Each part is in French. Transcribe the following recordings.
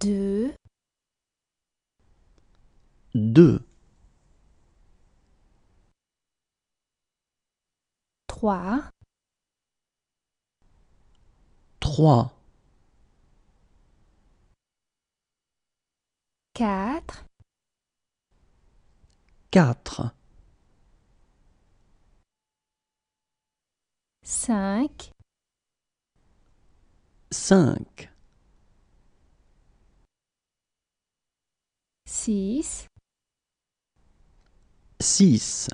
Deux. Deux. Trois. Trois. Quatre. Quatre. Cinq. Cinq. 6 6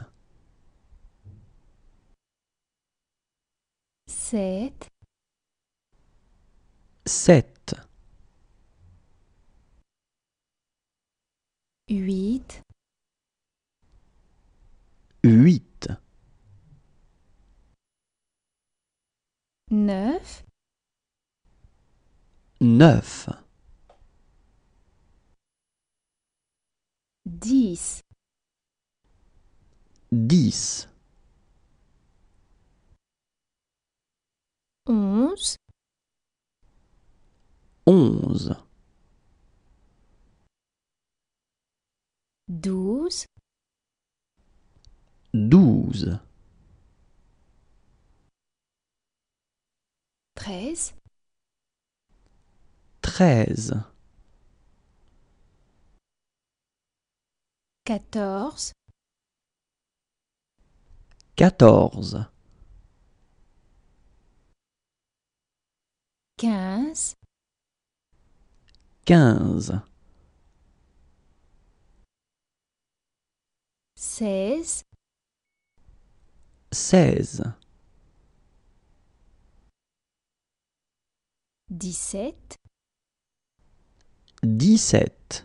7 7 8 8 9 9 10 11 11 12 12 13 13 quatorze quatorze quinze quinze seize seize dix-sept dix-sept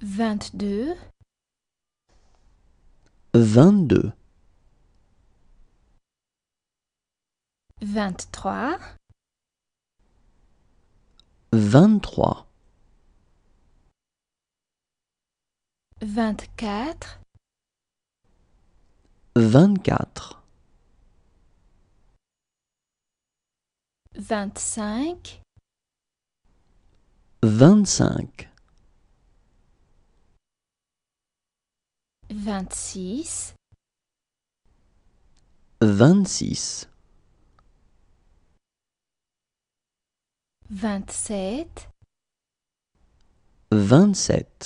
vingt-deux, vingt-deux, vingt-trois, vingt-trois, vingt-quatre, vingt-quatre, vingt-cinq, vingt-cinq. vingt-six, vingt-six, vingt-sept, vingt-sept,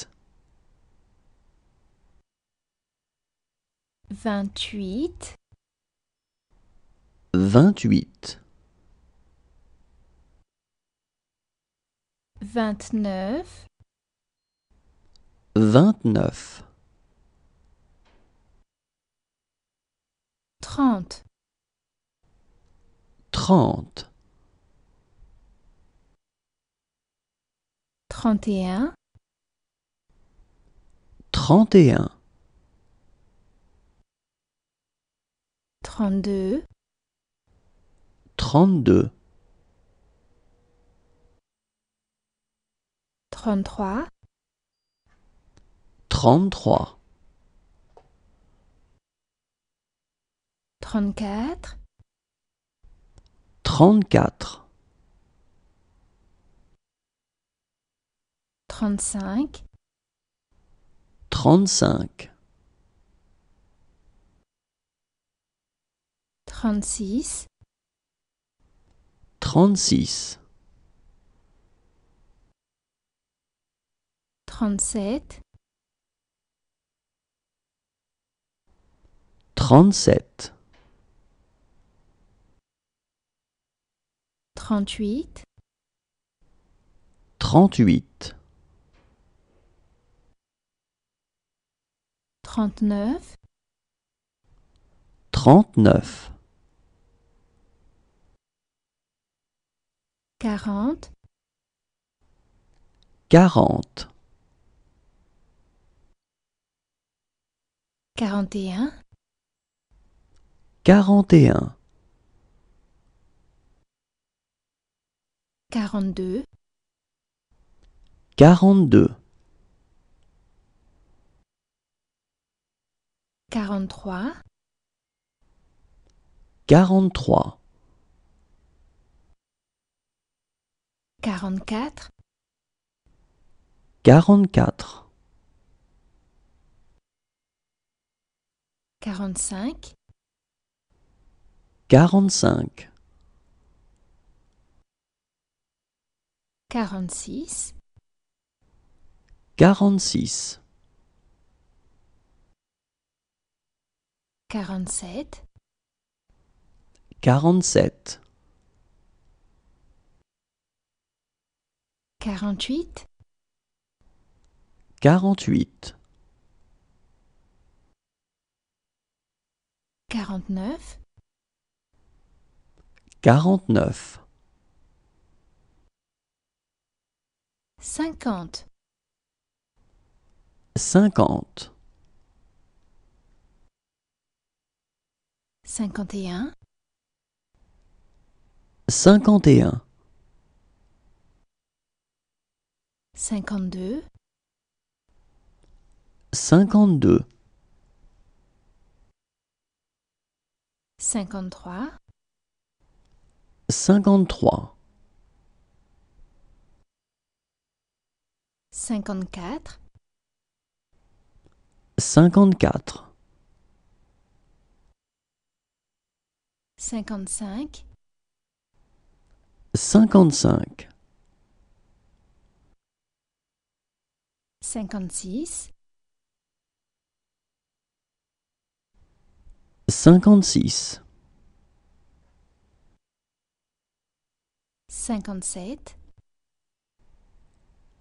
vingt-huit, vingt-huit, vingt-neuf, vingt-neuf. 30 30 31 31 32 32 33 33 trente-quatre, trente-quatre, trente-cinq, trente-cinq, trente-six, trente-six, trente-sept, trente-sept. 38 38 39 39 40 40 41 41 quarante-deux, quarante-deux, quarante-trois, quarante-trois, quarante-quatre, quarante-quatre, quarante-cinq, quarante-cinq. quarante-six, quarante-six, quarante-sept, quarante-sept, quarante-huit, quarante-huit, quarante-neuf, quarante-neuf. 50 50 51 51 52 52 53 53 cinquante-quatre, cinquante-quatre, cinquante-cinq, cinquante-cinq, cinquante-six, cinquante-six, cinquante-sept,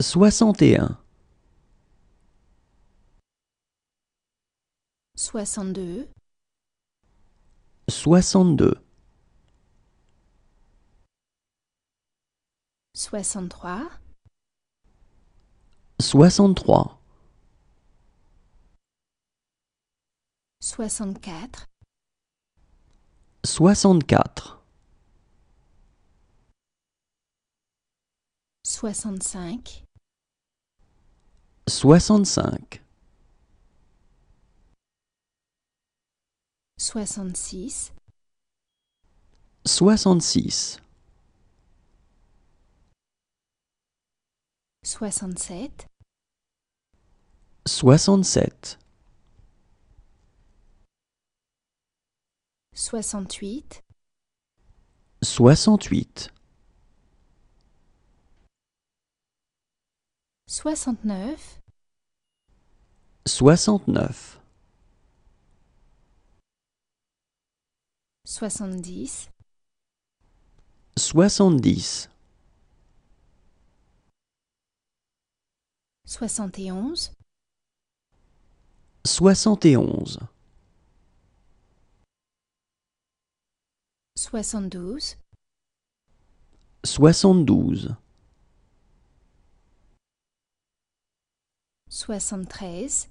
61 62 62 63 63 64 64 65 65 66 66 67 67 68 68 69 69 70 70 71 71 72 72 73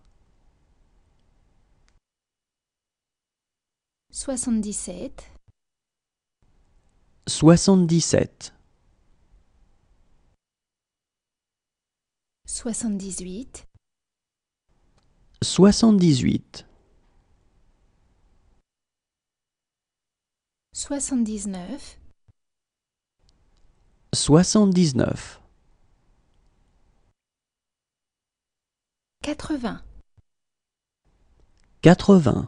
77 77 78 78 79 79 80 80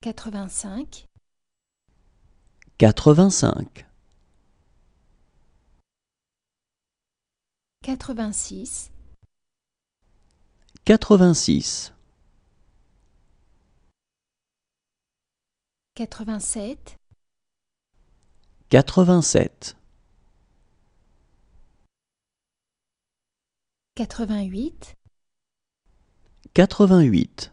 quatre-vingt-cinq, quatre-vingt-cinq, quatre-vingt-six, quatre-vingt-six, quatre-vingt-sept, quatre-vingt-sept, quatre-vingt-huit, quatre-vingt-huit.